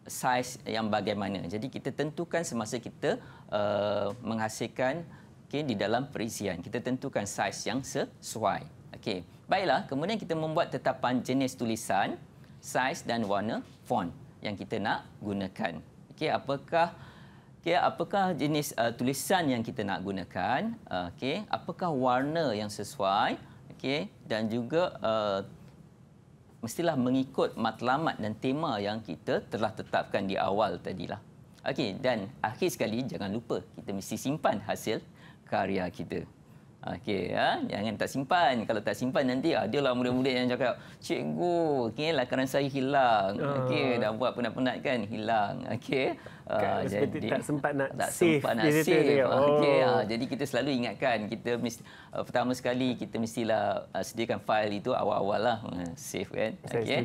saiz yang bagaimana. Jadi kita tentukan semasa kita menghasilkan okay, di dalam perisian. Kita tentukan saiz yang sesuai. Okey. Baiklah, kemudian kita membuat tetapan jenis tulisan saiz dan warna font yang kita nak gunakan. Okey, apakah okey, apakah jenis uh, tulisan yang kita nak gunakan? Uh, okey, apakah warna yang sesuai? Okey, dan juga uh, mestilah mengikut matlamat dan tema yang kita telah tetapkan di awal tadilah. Okey, dan akhir sekali jangan lupa kita mesti simpan hasil karya kita. Okey, ya? jangan tak simpan. Kalau tak simpan nanti adalah ah, muda-muda yang cakap, cikgu, okay, lakaran saya hilang. Ah. Okey, dah buat penat-penat kan, hilang. Okey. Ah, jadi tak sempat nak tak save sempat nak save oh. okey uh, ah, jadi kita selalu ingatkan kita mesti, uh, ah, pertama sekali kita mestilah uh, sediakan fail itu awal-awal lah uh, save kan okey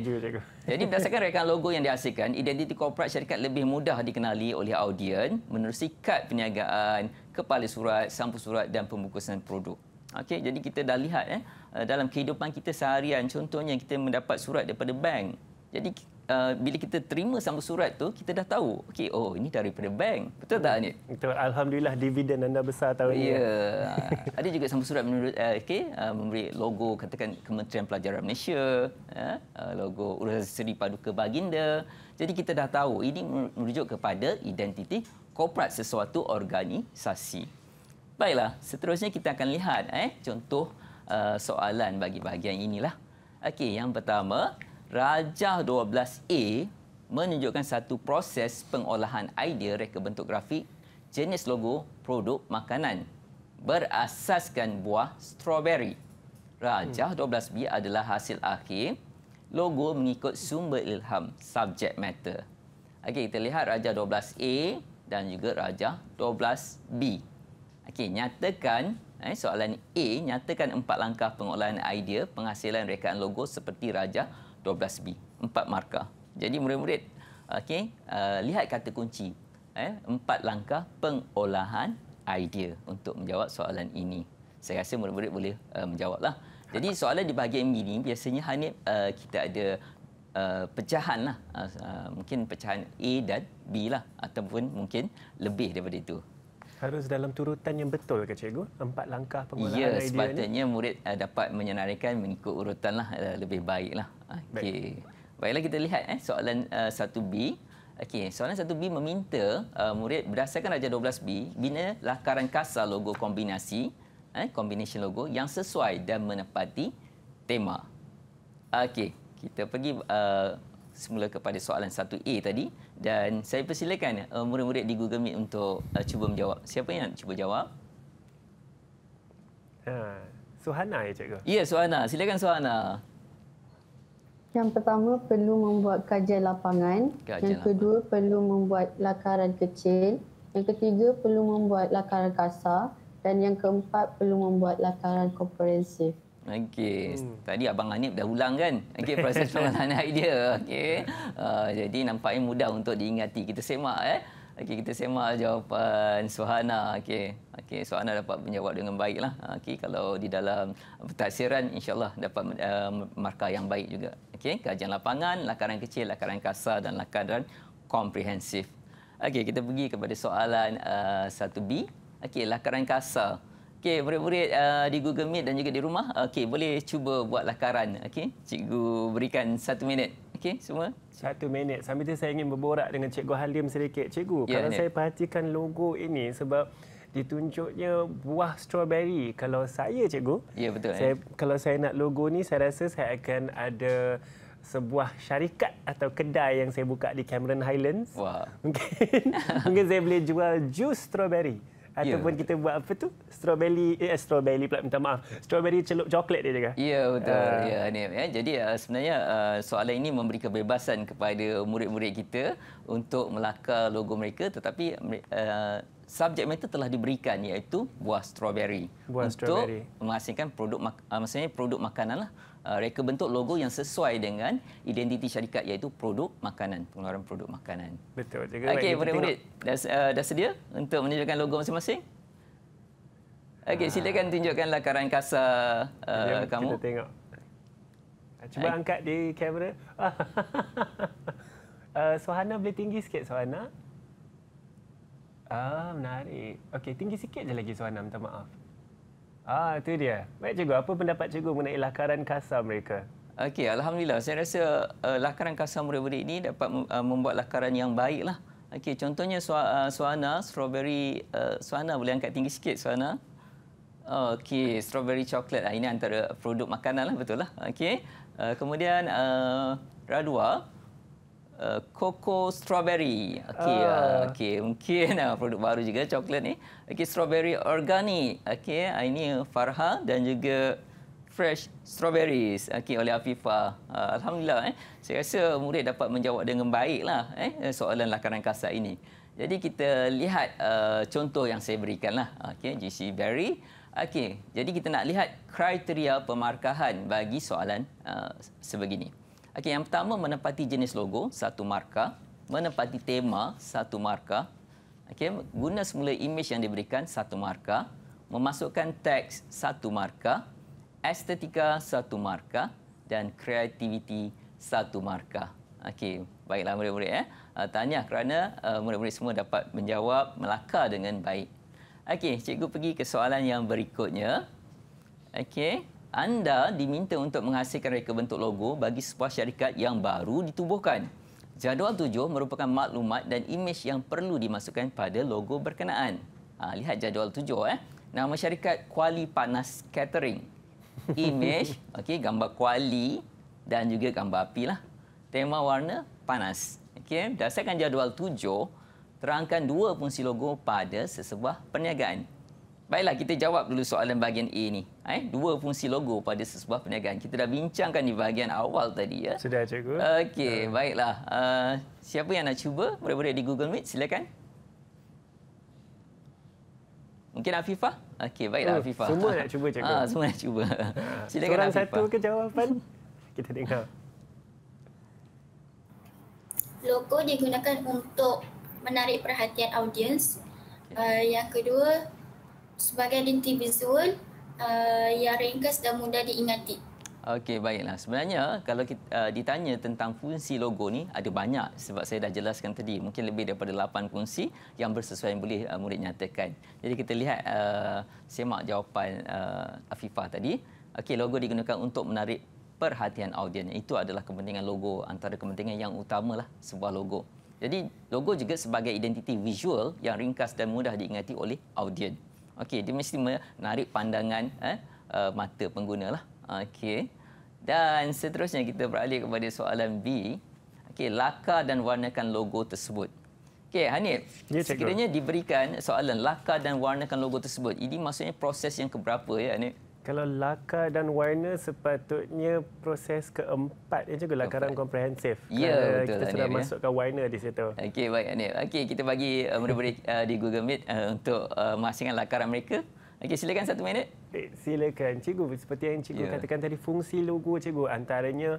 jadi berdasarkan rekaan logo yang dihasilkan identiti korporat syarikat lebih mudah dikenali oleh audien menerusi kad perniagaan kepala surat sampul surat dan pembukusan produk okey jadi kita dah lihat eh dalam kehidupan kita seharian contohnya kita mendapat surat daripada bank jadi uh, bila kita terima sama surat tu kita dah tahu okey oh ini daripada bank betul tak ni betul alhamdulillah dividen anda besar tahun ni. ya yeah. ada juga sama surat menurut uh, okey uh, memberi logo katakan Kementerian Pelajaran Malaysia ya, uh, logo Urusan Seri Paduka Baginda jadi kita dah tahu ini merujuk kepada identiti korporat sesuatu organisasi baiklah seterusnya kita akan lihat eh contoh uh, soalan bagi bahagian inilah okey yang pertama Rajah 12A menunjukkan satu proses pengolahan idea reka bentuk grafik jenis logo produk makanan berasaskan buah strawberry. Rajah 12B hmm. adalah hasil akhir logo mengikut sumber ilham subject matter. Okey, kita lihat Rajah 12A dan juga Rajah 12B. Okey, nyatakan eh, soalan A, nyatakan empat langkah pengolahan idea penghasilan rekaan logo seperti Rajah 12A. 12B. Empat markah. Jadi murid-murid, okay, uh, eh, lihat kata kunci. Eh, empat langkah pengolahan idea untuk menjawab soalan ini. Saya rasa murid-murid boleh uh, menjawablah. Jadi soalan di bahagian ini biasanya Hanif uh, kita ada uh, pecahan lah. Uh, uh, mungkin pecahan A dan B lah. Ataupun mungkin lebih daripada itu harus dalam turutan yang betul ke cikgu empat langkah pengolahan ya, idea sepatutnya ni sepatutnya murid eh, dapat menyenaraikan mengikut urutan lah eh, lebih baik lah. okey Baik. baiklah kita lihat eh soalan uh, eh, 1b okey soalan 1b meminta uh, murid berdasarkan raja 12b bina lakaran rangkasa logo kombinasi eh combination logo yang sesuai dan menepati tema okey kita pergi uh, semula kepada soalan 1A tadi dan saya persilakan uh, murid-murid di Google Meet untuk uh, cuba menjawab. Siapa yang cuba jawab? Ha, Suhana ya cikgu? Ya, Suhana. Silakan Suhana. Yang pertama perlu membuat kajian lapangan. Kajian yang kedua lapangan. perlu membuat lakaran kecil. Yang ketiga perlu membuat lakaran kasar dan yang keempat perlu membuat lakaran komprehensif. Okey, hmm. tadi Abang Hanif dah ulang kan Okey proses pengenalan idea. Okey, uh, jadi nampaknya mudah untuk diingati. Kita semak eh. Okey, kita semak jawapan Suhana. Okey, okey, Suhana dapat menjawab dengan baiklah. Ah, okey, kalau di dalam pentasiran insyaAllah dapat uh, markah yang baik juga. Okey, kajian lapangan, lakaran kecil, lakaran kasar dan lakaran komprehensif. Okey, kita pergi kepada soalan uh, 1B. Okey, lakaran kasar. Okey, murid-murid uh, di Google Meet dan juga di rumah, okey, boleh cuba buat lakaran. Okey, cikgu berikan satu minit. Okey, semua. Satu minit. Sambil itu saya ingin berborak dengan cikgu Halim sedikit. Cikgu, ya, kalau ya. saya perhatikan logo ini sebab ditunjuknya buah strawberry. Kalau saya, cikgu, ya, betul, ya. saya, ya. kalau saya nak logo ni, saya rasa saya akan ada sebuah syarikat atau kedai yang saya buka di Cameron Highlands. Wah. Mungkin, mungkin saya boleh jual jus strawberry. Ya. ataupun yeah. kita buat apa tu strawberry eh, eh strawberry pula minta maaf strawberry celup coklat dia juga ya yeah, betul uh. Ah. yeah, ni ya jadi uh, sebenarnya uh, soalan ini memberi kebebasan kepada murid-murid kita untuk melakar logo mereka tetapi uh, Subjek mereka telah diberikan iaitu buah strawberry buah untuk strawberry. menghasilkan produk mak- maksudnya produk makanan lah Uh, reka bentuk logo yang sesuai dengan identiti syarikat iaitu produk makanan, pengeluaran produk makanan. Betul juga. Okay, murid-murid dah, uh, dah sedia untuk menunjukkan logo masing-masing? Okey, ah. silakan tunjukkanlah karan kasa uh, kamu. Kita tengok. Ah, cuba Hai. angkat di kamera. uh, Sohana boleh tinggi sikit Sohana. Ah, menarik. Okey, tinggi sikit je lagi Sohana, minta maaf. Ah, itu dia. Baik cikgu, apa pendapat cikgu mengenai lakaran kasar mereka? Okey, alhamdulillah. Saya rasa uh, lakaran kasar murid-murid ini dapat uh, membuat lakaran yang baiklah. Okey, contohnya eh, su- uh, strawberry uh, Suana boleh angkat tinggi sikit Suana. Okey, strawberry coklat. Ah, ini antara produk makanan lah, betul lah. Okey. Uh, kemudian uh, Radua, Uh, Coco Strawberry. Okey, ah. uh. okey, mungkin uh, produk baru juga coklat ni. Okey, Strawberry Organic. Okey, uh, ini Farha dan juga Fresh Strawberries okay, oleh Afifah. Uh, Alhamdulillah, eh. saya rasa murid dapat menjawab dengan baiklah eh, eh, soalan lakaran kasar ini. Jadi kita lihat uh, contoh yang saya berikanlah. Okey, GC Berry. Okey, jadi kita nak lihat kriteria pemarkahan bagi soalan uh, sebegini. Okey, yang pertama menepati jenis logo, satu markah. Menepati tema, satu markah. Okey, guna semula imej yang diberikan, satu markah. Memasukkan teks, satu markah. Estetika, satu markah. Dan kreativiti, satu markah. Okey, baiklah murid-murid. Eh. Ah, Tanya kerana ah, murid-murid semua dapat menjawab melaka dengan baik. Okey, cikgu pergi ke soalan yang berikutnya. Okey anda diminta untuk menghasilkan reka bentuk logo bagi sebuah syarikat yang baru ditubuhkan. Jadual tujuh merupakan maklumat dan imej yang perlu dimasukkan pada logo berkenaan. Ha, lihat jadual tujuh. Eh. Nama syarikat Kuali Panas Catering. Imej, okay, gambar kuali dan juga gambar api. Lah. Tema warna panas. Okay, berdasarkan jadual tujuh, terangkan dua fungsi logo pada sesebuah perniagaan. Baiklah, kita jawab dulu soalan bahagian A ini. Eh, dua fungsi logo pada sebuah perniagaan. Kita dah bincangkan di bahagian awal tadi. ya. Sudah, Cikgu. Okey, uh. baiklah. Uh, siapa yang nak cuba? Boleh-boleh di Google Meet, silakan. Mungkin Afifah? Okey, baiklah oh, Afifah. Semua nak cuba, Cikgu. Ah, semua nak cuba. Silakan Seorang Afifah. satu ke jawapan? Kita dengar. Logo digunakan untuk menarik perhatian audiens. Uh, yang kedua, sebagai linti visual uh, yang ringkas dan mudah diingati. Okey, baiklah. Sebenarnya kalau kita, uh, ditanya tentang fungsi logo ni ada banyak sebab saya dah jelaskan tadi. Mungkin lebih daripada 8 fungsi yang bersesuaian boleh uh, murid nyatakan. Jadi kita lihat uh, semak jawapan uh, Afifah tadi. Okey, logo digunakan untuk menarik perhatian audiens. Itu adalah kepentingan logo antara kepentingan yang utamalah sebuah logo. Jadi logo juga sebagai identiti visual yang ringkas dan mudah diingati oleh audiens. Okey, dia mesti menarik pandangan eh, uh, mata pengguna lah. Okey. Dan seterusnya kita beralih kepada soalan B. Okey, lakar dan warnakan logo tersebut. Okey, Hanif. Ya, sekiranya diberikan soalan lakar dan warnakan logo tersebut. Ini maksudnya proses yang keberapa ya, Hanif? Kalau lakar dan Warner sepatutnya proses keempat je juga lakaran komprehensif. Ya, betul. Kita sudah ya? masukkan Warner di situ. Okey, baik Anip. Okey, kita bagi uh, murid uh, di Google Meet uh, untuk uh, menghasilkan lakaran mereka. Okey, silakan satu minit. Eh, silakan. Cikgu, seperti yang cikgu ya. katakan tadi, fungsi logo cikgu antaranya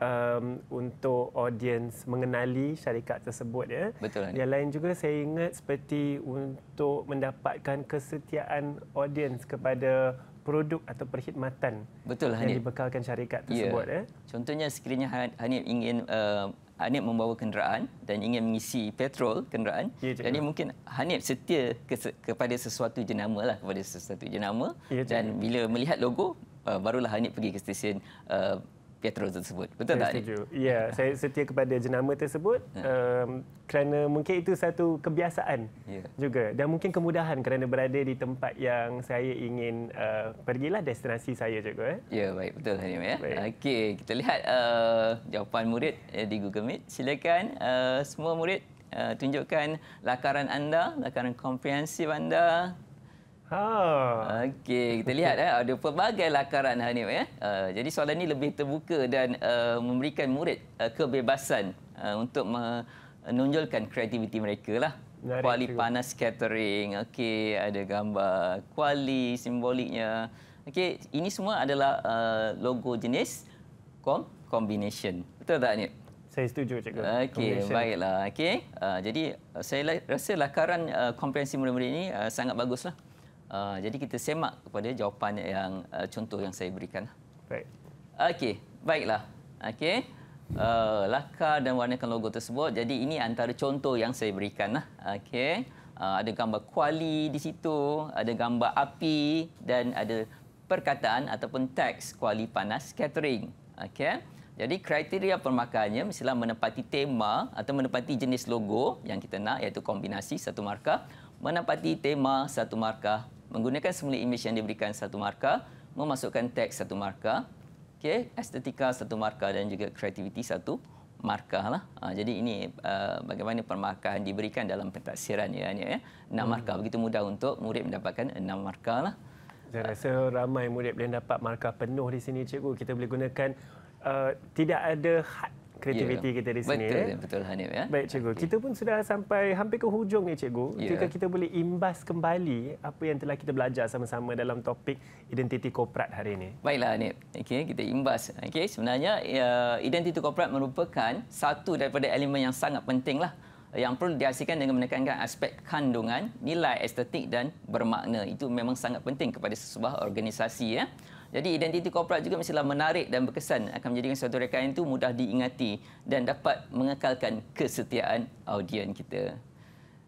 um, untuk audiens mengenali syarikat tersebut. Ya. Betul. Anip. Yang lain juga saya ingat seperti untuk mendapatkan kesetiaan audiens kepada hmm produk atau perkhidmatan Betul, yang dibekalkan syarikat ya. tersebut. Ya. Eh. Contohnya sekiranya Hanif ingin uh, Hanif membawa kenderaan dan ingin mengisi petrol kenderaan, ya, jadi mungkin Hanif setia ke, kepada sesuatu jenama lah kepada sesuatu jenama ya, dan bila melihat logo uh, barulah Hanif pergi ke stesen uh, Pietro tersebut. Betul saya tak? Setuju. Ni? Ya, saya setia kepada jenama tersebut ya. um, kerana mungkin itu satu kebiasaan ya. juga dan mungkin kemudahan kerana berada di tempat yang saya ingin uh, pergilah destinasi saya juga. Eh. Ya, baik. Betul Hanim. Ya. Okey, kita lihat uh, jawapan murid eh, di Google Meet. Silakan uh, semua murid uh, tunjukkan lakaran anda, lakaran komprehensif anda. Ha. Okey, kita lihat eh ada pelbagai lakaran Hanif ya. Uh, eh. eh, jadi soalan ini lebih terbuka dan uh, memberikan murid uh, kebebasan uh, untuk menonjolkan kreativiti mereka lah. kuali cikgu. panas scattering. Okay, ada gambar kuali simboliknya. Okey, ini semua adalah uh, logo jenis com combination. Betul tak Hanif? Saya setuju cikgu. Okey, baiklah. Okey. Uh, jadi uh, saya rasa lakaran uh, komprehensif murid-murid ini uh, sangat baguslah. Uh, jadi kita semak kepada jawapan yang uh, contoh yang saya berikan. Baik. Okey, baiklah. Okey. Uh, lakar dan warnakan logo tersebut. Jadi ini antara contoh yang saya berikan. lah. Okey. Uh, ada gambar kuali di situ, ada gambar api dan ada perkataan ataupun teks kuali panas catering. Okey. Jadi kriteria pemakaiannya mestilah menepati tema atau menepati jenis logo yang kita nak iaitu kombinasi satu markah menepati tema satu markah menggunakan semula imej yang diberikan satu markah, memasukkan teks satu markah, okay, estetika satu markah dan juga kreativiti satu markah lah. Ha, jadi ini uh, bagaimana permarkahan diberikan dalam pentasiran ya, ya. enam hmm. markah begitu mudah untuk murid mendapatkan enam markah lah. Saya rasa ramai murid boleh dapat markah penuh di sini cikgu. Kita boleh gunakan uh, tidak ada had kreativiti yeah. kita di sini. Betul, ya. betul Hanif. Ya? Baik, Cikgu. Okay. Kita pun sudah sampai hampir ke hujung ni, Cikgu. Yeah. Jika kita boleh imbas kembali apa yang telah kita belajar sama-sama dalam topik identiti korporat hari ini. Baiklah, Hanif. Okay, kita imbas. Okay, sebenarnya, uh, identiti korporat merupakan satu daripada elemen yang sangat penting lah yang perlu dihasilkan dengan menekankan aspek kandungan, nilai estetik dan bermakna. Itu memang sangat penting kepada sebuah organisasi. Ya. Jadi identiti korporat juga mestilah menarik dan berkesan akan menjadikan suatu rekaan itu mudah diingati dan dapat mengekalkan kesetiaan audien kita.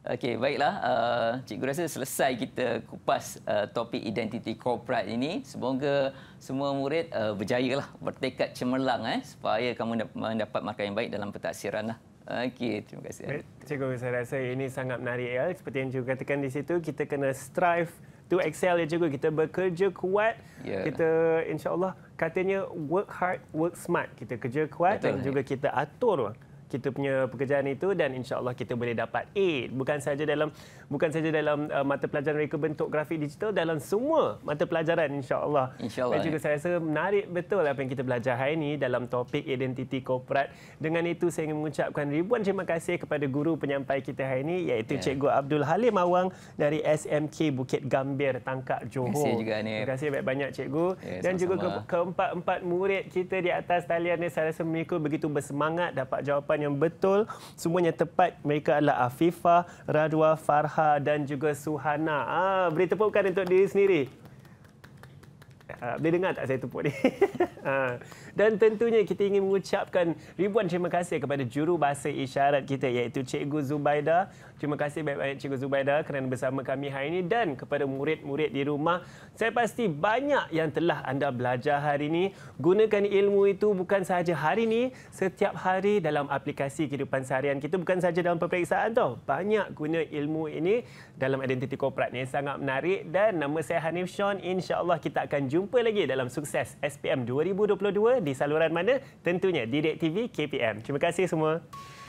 Okey, baiklah. Uh, cikgu rasa selesai kita kupas uh, topik identiti korporat ini. Semoga semua murid uh, berjaya lah, bertekad cemerlang eh, supaya kamu mendapat markah yang baik dalam pentaksiran. Lah. Okey, terima kasih. Cikgu, saya rasa ini sangat menarik. Ya. Seperti yang cikgu katakan di situ, kita kena strive to excel ya cikgu. Kita bekerja kuat. Yeah. Kita insyaallah katanya work hard, work smart. Kita kerja kuat Betul, dan juga kita atur kita punya pekerjaan itu dan insyaallah kita boleh dapat A bukan saja dalam bukan saja dalam uh, mata pelajaran reka bentuk grafik digital dalam semua mata pelajaran insyaallah insyaallah dan juga ya. saya rasa menarik betul apa yang kita belajar hari ini dalam topik identiti korporat dengan itu saya ingin mengucapkan ribuan terima kasih kepada guru penyampai kita hari ini iaitu ya. cikgu Abdul Halim Awang dari SMK Bukit Gambir Tangkak Johor terima kasih terima kasih banyak-banyak cikgu ya, dan juga keempat-empat murid kita di atas talian ni saya rasa mereka begitu bersemangat dapat jawapan pengucapan yang betul. Semuanya tepat. Mereka adalah Afifa, Radwa, Farha dan juga Suhana. Ah, beri tepukan untuk diri sendiri. Uh, boleh dengar tak saya tepuk ni? uh. Dan tentunya kita ingin mengucapkan ribuan terima kasih kepada juru bahasa isyarat kita iaitu Cikgu Zubaida. Terima kasih banyak-banyak Cikgu Zubaida kerana bersama kami hari ini dan kepada murid-murid di rumah. Saya pasti banyak yang telah anda belajar hari ini. Gunakan ilmu itu bukan sahaja hari ini, setiap hari dalam aplikasi kehidupan seharian kita. Bukan sahaja dalam peperiksaan tau. Banyak guna ilmu ini dalam identiti korporat ini. Sangat menarik dan nama saya Hanif Sean. InsyaAllah kita akan jumpa lagi dalam sukses SPM 2022 di saluran mana? Tentunya di TV KPM. Terima kasih semua.